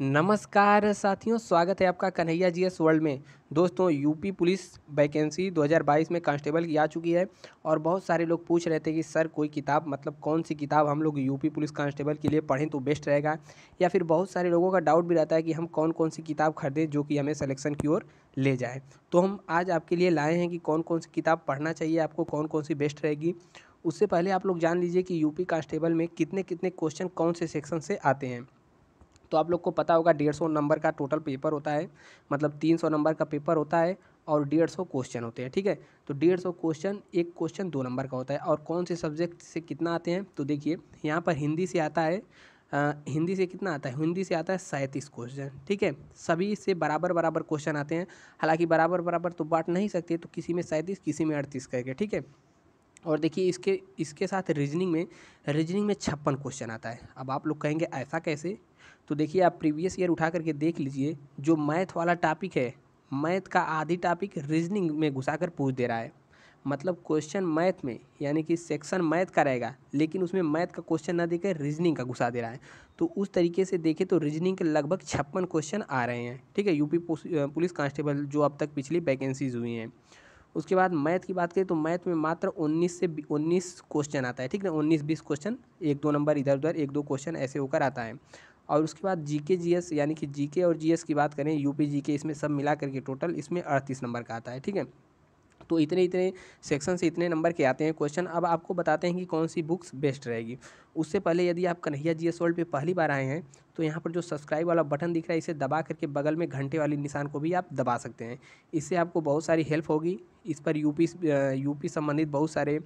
नमस्कार साथियों स्वागत है आपका कन्हैया जी एस वर्ल्ड में दोस्तों यूपी पुलिस वैकेंसी 2022 में कांस्टेबल की आ चुकी है और बहुत सारे लोग पूछ रहे थे कि सर कोई किताब मतलब कौन सी किताब हम लोग यूपी पुलिस कांस्टेबल के लिए पढ़ें तो बेस्ट रहेगा या फिर बहुत सारे लोगों का डाउट भी रहता है कि हम कौन कौन सी किताब खरीदें जो कि हमें सलेक्शन की ओर ले जाए तो हम आज आपके लिए लाए हैं कि कौन कौन सी किताब पढ़ना चाहिए आपको कौन कौन सी बेस्ट रहेगी उससे पहले आप लोग जान लीजिए कि यूपी कांस्टेबल में कितने कितने क्वेश्चन कौन से सेक्शन से आते हैं तो आप लोग को पता होगा डेढ़ सौ नंबर का टोटल पेपर होता है मतलब तीन सौ नंबर का पेपर होता है और डेढ़ सौ क्वेश्चन होते हैं ठीक है तो डेढ़ सौ क्वेश्चन एक क्वेश्चन दो नंबर का होता है और कौन से सब्जेक्ट से कितना आते हैं तो देखिए यहाँ पर हिंदी से आता है आ, हिंदी से कितना आता है हिंदी से आता है सैंतीस क्वेश्चन ठीक है सभी से बराबर बराबर क्वेश्चन आते हैं हालांकि बराबर बराबर तो बांट नहीं सकते तो किसी में सैंतीस किसी में अड़तीस करके ठीक है और देखिए इसके इसके साथ रीजनिंग में रीजनिंग में छप्पन क्वेश्चन आता है अब आप लोग कहेंगे ऐसा कैसे तो देखिए आप प्रीवियस ईयर उठा करके देख लीजिए जो मैथ वाला टॉपिक है मैथ का आधी टॉपिक रीजनिंग में घुसा कर पूछ दे रहा है मतलब क्वेश्चन मैथ में यानी कि सेक्शन मैथ का रहेगा लेकिन उसमें मैथ का क्वेश्चन ना देकर रीजनिंग का घुसा दे रहा है तो उस तरीके से देखें तो रीजनिंग के लगभग छप्पन क्वेश्चन आ रहे हैं ठीक है यूपी पुलिस कांस्टेबल जो अब तक पिछली वैकेंसीज हुई हैं उसके बाद मैथ की बात करें तो मैथ में मात्र उन्नीस से उन्नीस क्वेश्चन आता है ठीक है उन्नीस बीस क्वेश्चन एक दो नंबर इधर उधर एक दो क्वेश्चन ऐसे होकर आता है और उसके बाद जीके जीएस यानी कि जीके और जीएस की बात करें यूपी जीके इसमें सब मिला करके टोटल इसमें अड़तीस नंबर का आता है ठीक है तो इतने इतने सेक्शन से इतने नंबर के आते हैं क्वेश्चन अब आपको बताते हैं कि कौन सी बुक्स बेस्ट रहेगी उससे पहले यदि आप कन्हैया जी एस वर्ल्ड पर पहली बार आए हैं तो यहाँ पर जो सब्सक्राइब वाला बटन दिख रहा है इसे दबा करके बगल में घंटे वाले निशान को भी आप दबा सकते हैं इससे आपको बहुत सारी हेल्प होगी इस पर यूपी यूपी संबंधित बहुत सारे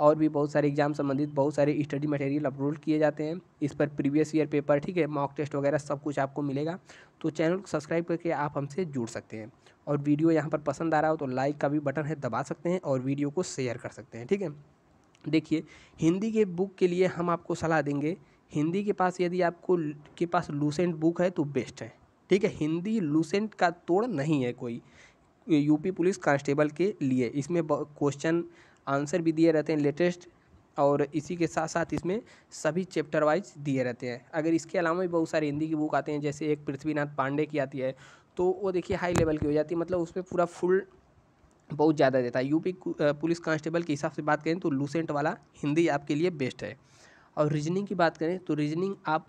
और भी बहुत सारे एग्जाम संबंधित बहुत सारे स्टडी मटेरियल अपलोड किए जाते हैं इस पर प्रीवियस ईयर पेपर ठीक है मॉक टेस्ट वगैरह सब कुछ आपको मिलेगा तो चैनल को सब्सक्राइब करके आप हमसे जुड़ सकते हैं और वीडियो यहाँ पर पसंद आ रहा हो तो लाइक का भी बटन है दबा सकते हैं और वीडियो को शेयर कर सकते हैं ठीक है देखिए हिंदी के बुक के लिए हम आपको सलाह देंगे हिंदी के पास यदि आपको के पास लूसेंट बुक है तो बेस्ट है ठीक है हिंदी लूसेंट का तोड़ नहीं है कोई यूपी पुलिस कांस्टेबल के लिए इसमें क्वेश्चन आंसर भी दिए रहते हैं लेटेस्ट और इसी के साथ साथ इसमें सभी चैप्टर वाइज दिए रहते हैं अगर इसके अलावा भी बहुत सारे हिंदी की बुक आते हैं जैसे एक पृथ्वीनाथ पांडे की आती है तो वो देखिए हाई लेवल की हो जाती है मतलब उसमें पूरा फुल बहुत ज़्यादा देता है यूपी पुलिस कांस्टेबल के हिसाब से बात करें तो लूसेंट वाला हिंदी आपके लिए बेस्ट है और रीजनिंग की बात करें तो रीजनिंग आप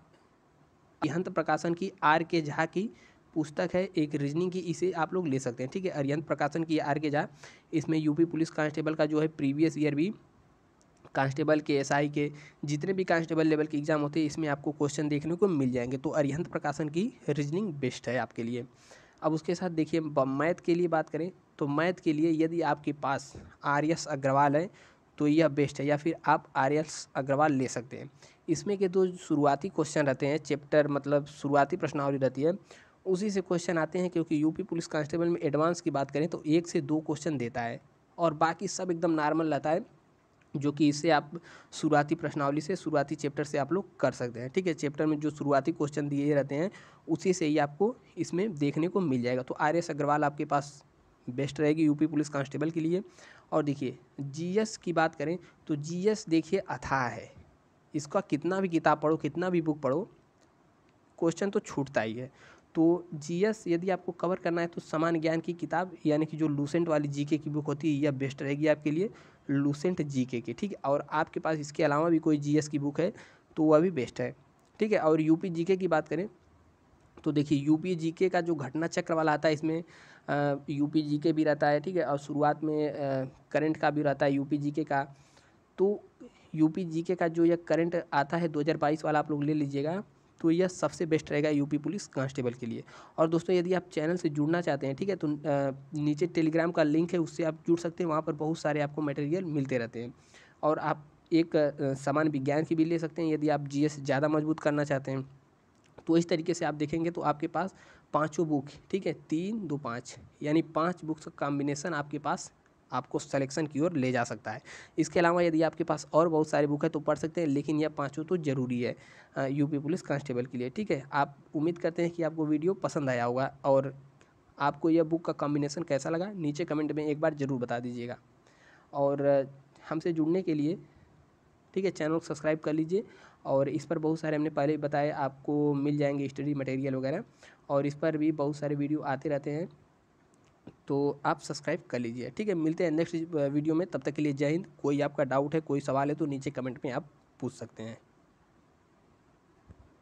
अरियंत प्रकाशन की आर के झा की पुस्तक है एक रीजनिंग की इसे आप लोग ले सकते हैं ठीक है अरियंत प्रकाशन की आर के झा इसमें यूपी पुलिस कांस्टेबल का जो है प्रीवियस ईयर भी कांस्टेबल के एसआई के जितने भी कांस्टेबल लेवल के एग्ज़ाम होते हैं इसमें आपको क्वेश्चन देखने को मिल जाएंगे तो अरिहंत प्रकाशन की रीजनिंग बेस्ट है आपके लिए अब उसके साथ देखिए मैथ के लिए बात करें तो मैथ के लिए यदि आपके पास आर एस अग्रवाल है तो यह बेस्ट है या फिर आप आर एस अग्रवाल ले सकते हैं इसमें के दो शुरुआती क्वेश्चन रहते हैं चैप्टर मतलब शुरुआती प्रश्नावली रहती है उसी से क्वेश्चन आते हैं क्योंकि यूपी पुलिस कांस्टेबल में एडवांस की बात करें तो एक से दो क्वेश्चन देता है और बाकी सब एकदम नॉर्मल रहता है जो कि इसे आप शुरुआती प्रश्नावली से शुरुआती चैप्टर से आप लोग कर सकते हैं ठीक है चैप्टर में जो शुरुआती क्वेश्चन दिए रहते हैं उसी से ही आपको इसमें देखने को मिल जाएगा तो आर एस अग्रवाल आपके पास बेस्ट रहेगी यूपी पुलिस कांस्टेबल के लिए और देखिए जीएस की बात करें तो जीएस देखिए अथाह है इसका कितना भी किताब पढ़ो कितना भी बुक पढ़ो क्वेश्चन तो छूटता ही है तो जीएस यदि आपको कवर करना है तो समान ज्ञान की किताब यानी कि जो लूसेंट वाली जीके की बुक होती है यह बेस्ट रहेगी आपके लिए लूसेंट जीके की ठीक है और आपके पास इसके अलावा भी कोई जीएस की बुक है तो वह भी बेस्ट है ठीक है और यूपी जीके की बात करें तो देखिए यूपी जीके का जो घटना चक्र वाला आता है इसमें यू पी जी के भी रहता है ठीक है और शुरुआत में करंट का भी रहता है यू पी जी के का तो यू पी जी के का जो यह करंट आता है 2022 वाला आप लोग ले लीजिएगा तो यह सबसे बेस्ट रहेगा यूपी पुलिस कांस्टेबल के लिए और दोस्तों यदि आप चैनल से जुड़ना चाहते हैं ठीक है तो नीचे टेलीग्राम का लिंक है उससे आप जुड़ सकते हैं वहाँ पर बहुत सारे आपको मटेरियल मिलते रहते हैं और आप एक समान विज्ञान की भी ले सकते हैं यदि आप जीएस ज़्यादा मजबूत करना चाहते हैं तो इस तरीके से आप देखेंगे तो आपके पास पाँचों बुक ठीक है तीन दो पाँच यानी पाँच बुक्स का कॉम्बिनेसन आपके पास आपको सिलेक्शन की ओर ले जा सकता है इसके अलावा यदि आपके पास और बहुत सारे बुक है तो पढ़ सकते हैं लेकिन यह पाँचों तो ज़रूरी है यूपी पुलिस कांस्टेबल के लिए ठीक है आप उम्मीद करते हैं कि आपको वीडियो पसंद आया होगा और आपको यह बुक का कॉम्बिनेसन कैसा लगा नीचे कमेंट में एक बार ज़रूर बता दीजिएगा और हमसे जुड़ने के लिए ठीक है चैनल को सब्सक्राइब कर लीजिए और इस पर बहुत सारे हमने पहले बताए आपको मिल जाएंगे स्टडी मटेरियल वगैरह और इस पर भी बहुत सारे वीडियो आते रहते हैं तो आप सब्सक्राइब कर लीजिए ठीक है मिलते हैं नेक्स्ट वीडियो में तब तक के लिए जय हिंद कोई आपका डाउट है कोई सवाल है तो नीचे कमेंट में आप पूछ सकते हैं